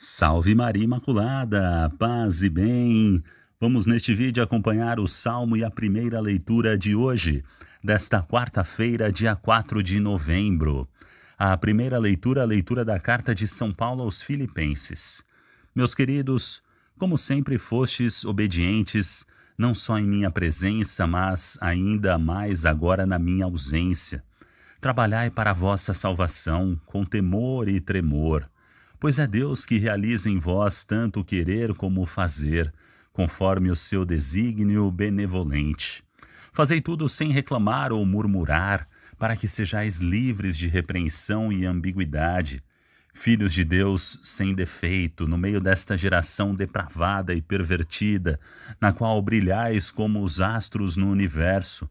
Salve Maria Imaculada, paz e bem. Vamos neste vídeo acompanhar o salmo e a primeira leitura de hoje, desta quarta-feira, dia 4 de novembro. A primeira leitura, a leitura da carta de São Paulo aos Filipenses. Meus queridos, como sempre fostes obedientes, não só em minha presença, mas ainda mais agora na minha ausência. Trabalhai para a vossa salvação com temor e tremor Pois é Deus que realiza em vós tanto o querer como o fazer, conforme o seu desígnio benevolente. Fazei tudo sem reclamar ou murmurar, para que sejais livres de repreensão e ambiguidade, filhos de Deus sem defeito, no meio desta geração depravada e pervertida, na qual brilhais como os astros no universo.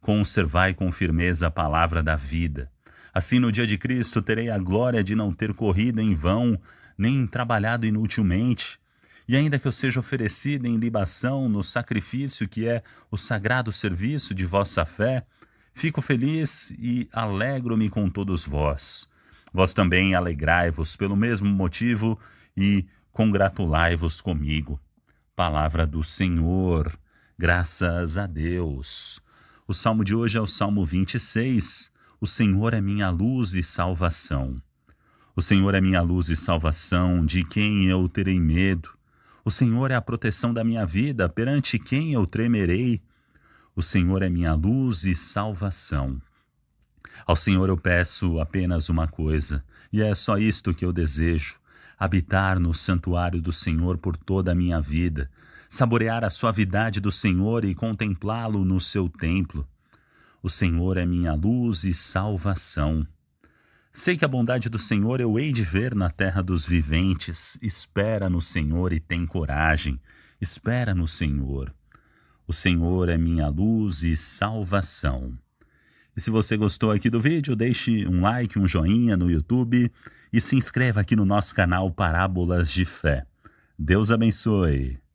Conservai com firmeza a palavra da vida Assim, no dia de Cristo, terei a glória de não ter corrido em vão, nem trabalhado inutilmente. E ainda que eu seja oferecido em libação no sacrifício que é o sagrado serviço de vossa fé, fico feliz e alegro-me com todos vós. Vós também alegrai-vos pelo mesmo motivo e congratulai-vos comigo. Palavra do Senhor, graças a Deus. O salmo de hoje é o Salmo 26 o Senhor é minha luz e salvação. O Senhor é minha luz e salvação, de quem eu terei medo? O Senhor é a proteção da minha vida, perante quem eu tremerei? O Senhor é minha luz e salvação. Ao Senhor eu peço apenas uma coisa, e é só isto que eu desejo: habitar no santuário do Senhor por toda a minha vida, saborear a suavidade do Senhor e contemplá-lo no seu templo. O Senhor é minha luz e salvação. Sei que a bondade do Senhor eu hei de ver na terra dos viventes. Espera no Senhor e tem coragem. Espera no Senhor. O Senhor é minha luz e salvação. E se você gostou aqui do vídeo, deixe um like, um joinha no YouTube e se inscreva aqui no nosso canal Parábolas de Fé. Deus abençoe.